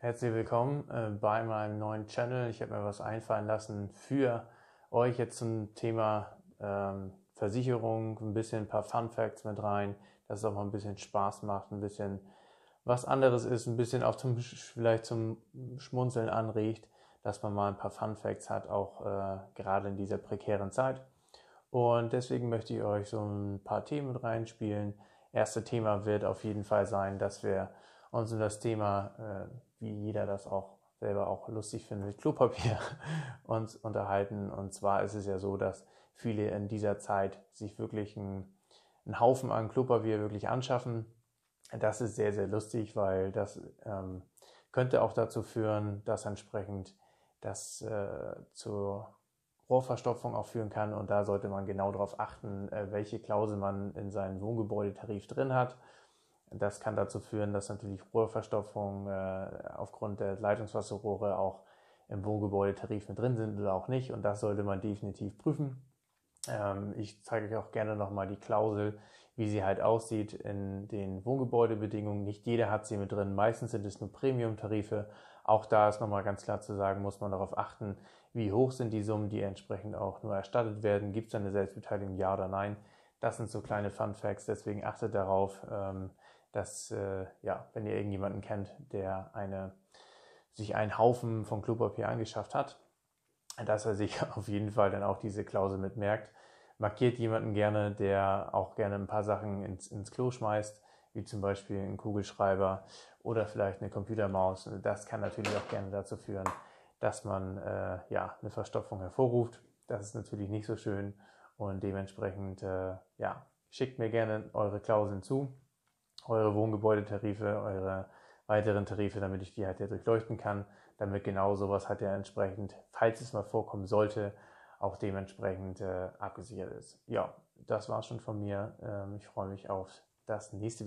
Herzlich willkommen äh, bei meinem neuen Channel. Ich habe mir was einfallen lassen für euch jetzt zum Thema ähm, Versicherung, ein bisschen ein paar Fun Facts mit rein, dass es auch mal ein bisschen Spaß macht, ein bisschen was anderes ist, ein bisschen auch zum vielleicht zum Schmunzeln anregt, dass man mal ein paar Fun Facts hat, auch äh, gerade in dieser prekären Zeit. Und deswegen möchte ich euch so ein paar Themen mit reinspielen. Erste Thema wird auf jeden Fall sein, dass wir und so das Thema, äh, wie jeder das auch selber auch lustig findet, Klopapier uns unterhalten. Und zwar ist es ja so, dass viele in dieser Zeit sich wirklich einen, einen Haufen an Klopapier wirklich anschaffen. Das ist sehr, sehr lustig, weil das ähm, könnte auch dazu führen, dass entsprechend das äh, zur Rohrverstopfung auch führen kann. Und da sollte man genau darauf achten, äh, welche Klausel man in seinem Wohngebäudetarif drin hat. Das kann dazu führen, dass natürlich Rohrverstopfung äh, aufgrund der Leitungswasserrohre auch im Wohngebäudetarif mit drin sind oder auch nicht. Und das sollte man definitiv prüfen. Ähm, ich zeige euch auch gerne nochmal die Klausel, wie sie halt aussieht in den Wohngebäudebedingungen. Nicht jeder hat sie mit drin. Meistens sind es nur Premium-Tarife. Auch da ist nochmal ganz klar zu sagen, muss man darauf achten, wie hoch sind die Summen, die entsprechend auch nur erstattet werden. Gibt es eine Selbstbeteiligung, ja oder nein? Das sind so kleine Fun Facts. Deswegen achtet darauf. Ähm, dass, äh, ja, wenn ihr irgendjemanden kennt, der eine, sich einen Haufen von Klopapier angeschafft hat, dass er sich auf jeden Fall dann auch diese Klausel mitmerkt. Markiert jemanden gerne, der auch gerne ein paar Sachen ins, ins Klo schmeißt, wie zum Beispiel einen Kugelschreiber oder vielleicht eine Computermaus. Das kann natürlich auch gerne dazu führen, dass man äh, ja, eine Verstopfung hervorruft. Das ist natürlich nicht so schön und dementsprechend äh, ja, schickt mir gerne eure Klauseln zu eure Wohngebäudetarife, eure weiteren Tarife, damit ich die halt ja durchleuchten kann, damit genau sowas halt ja entsprechend, falls es mal vorkommen sollte, auch dementsprechend äh, abgesichert ist. Ja, das war's schon von mir. Ähm, ich freue mich auf das nächste Video.